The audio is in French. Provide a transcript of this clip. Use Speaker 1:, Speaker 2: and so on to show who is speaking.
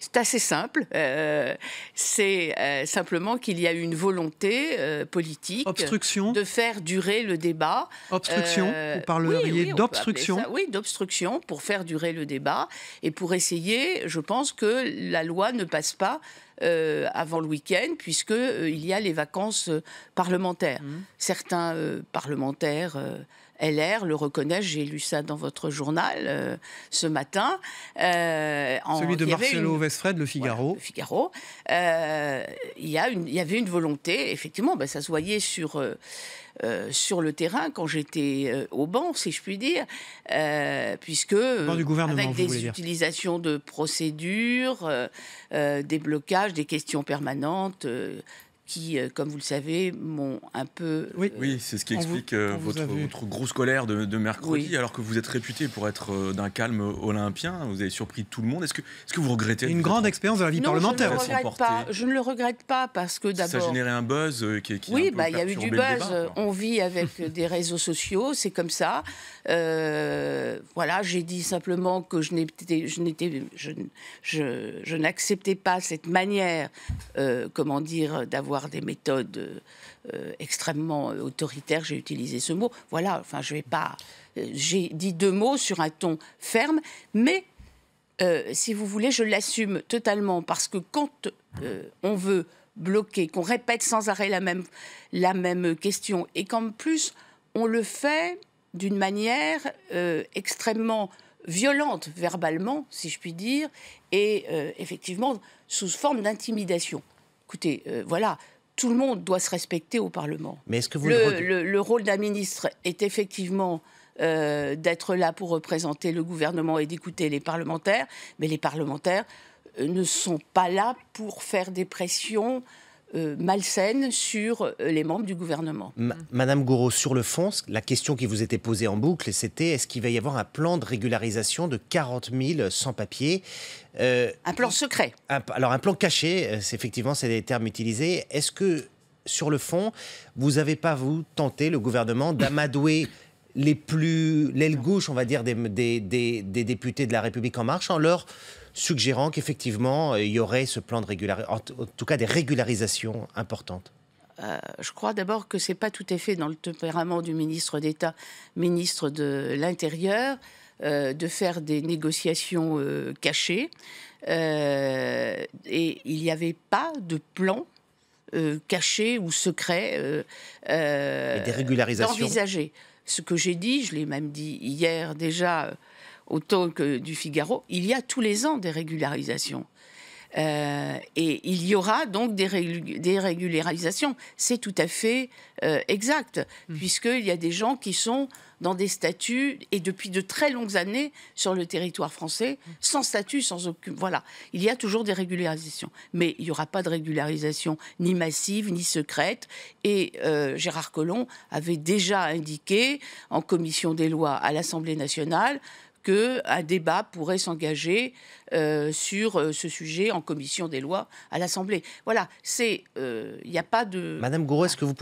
Speaker 1: C'est assez simple. Euh, c'est euh, simplement qu'il y a une volonté euh, politique de faire durer le débat. Obstruction. vous parleriez d'obstruction. Oui, d'obstruction pour faire durer le débat et pour essayer, je pense que la loi ne passe pas. avant le week-end, puisqu'il il y a les vacances parlementaires. Mmh. Certains parlementaires LR le reconnaît, j'ai lu ça dans votre journal euh, ce matin. Euh, Celui de Marcelo
Speaker 2: Le Figaro.
Speaker 1: Figaro. Euh, il y, y avait une volonté, effectivement, ben, ça se voyait sur... sur le terrain quand j'étais au banc, si je puis dire, puisque du avec des utilisations de procédures, des blocages, des questions permanentes, qui, euh, comme vous le savez, m'ont un peu. Oui, euh,
Speaker 2: oui c'est ce qui explique euh, votre, grosse colère de, mercredi, alors que vous êtes réputé pour être d'un calme olympien. Vous avez surpris tout le monde. Est-ce que, -ce que vous regrettez Une grande expérience de la vie parlementaire. Je
Speaker 1: ne, le regrette pas. parce que d'abord. Ça a généré
Speaker 2: un buzz qui, qui Oui, bah, il y a eu du buzz.
Speaker 1: On vit avec des réseaux sociaux, c'est comme ça. voilà, j'ai dit simplement que je n'étais, je n'étais, je, je n'acceptais pas cette manière, comment dire, d'avoir des méthodes euh, extrêmement euh, autoritaires, j'ai utilisé ce mot. Voilà, enfin, je vais pas. Euh, j'ai dit deux mots sur un ton ferme, mais si vous voulez, je l'assume totalement parce que quand on veut bloquer, qu'on répète sans arrêt la même, la même question et qu'en plus on le fait d'une manière extrêmement violente verbalement, si je puis dire, et effectivement sous forme d'intimidation. Écoutez, euh, voilà, tout le monde doit se respecter au Parlement. Mais ce que vous le, rôle d'un ministre est effectivement euh, d'être là pour représenter le gouvernement et d'écouter les parlementaires, mais les parlementaires euh, ne sont pas là pour faire des pressions euh, malsaines sur euh, les membres du gouvernement.
Speaker 2: Mm. Madame Gouraud, sur le fond, la question qui vous était posée en boucle, c'était est-ce qu'il va y avoir un plan de régularisation de 40 000 sans-papiers euh, Un
Speaker 1: plan secret.
Speaker 2: alors un plan caché, c'est effectivement, c'est des termes utilisés. Est-ce que sur le fond, vous n'avez pas, vous, tenté, le gouvernement, d'amadouer les plus l'aile gauche, on va dire, des, députés de la République en marche en leur suggérant qu'effectivement euh, il y aurait ce plan de régularisation, en, tout cas des régularisations importantes. Euh,
Speaker 1: je crois d'abord que c'est pas tout à fait dans le tempérament du ministre d'État, ministre de l'Intérieur, euh, de faire des négociations cachées. et il n'y avait pas de plan caché ou secret euh, des régularisations ce que j'ai dit, je l'ai même dit hier déjà euh, au que euh, du Figaro, il y a tous les ans des régularisations. Euh, et il y aura donc des, régularisations. C'est tout à fait euh, exact, hmm. puisqu'il y a des gens qui sont dans des statuts et depuis de très longues années sur le territoire français, hmm. sans statut, sans aucune. Voilà, il y a toujours des régularisations, mais il n'y aura pas de régularisation ni massive ni secrète. Et euh, Gérard Collomb avait déjà indiqué en commission des lois à l'Assemblée nationale un débat pourrait s'engager euh, sur euh, ce sujet en commission des lois à l'Assemblée. Voilà, c'est. Euh, il n'y a pas de. Madame
Speaker 2: que vous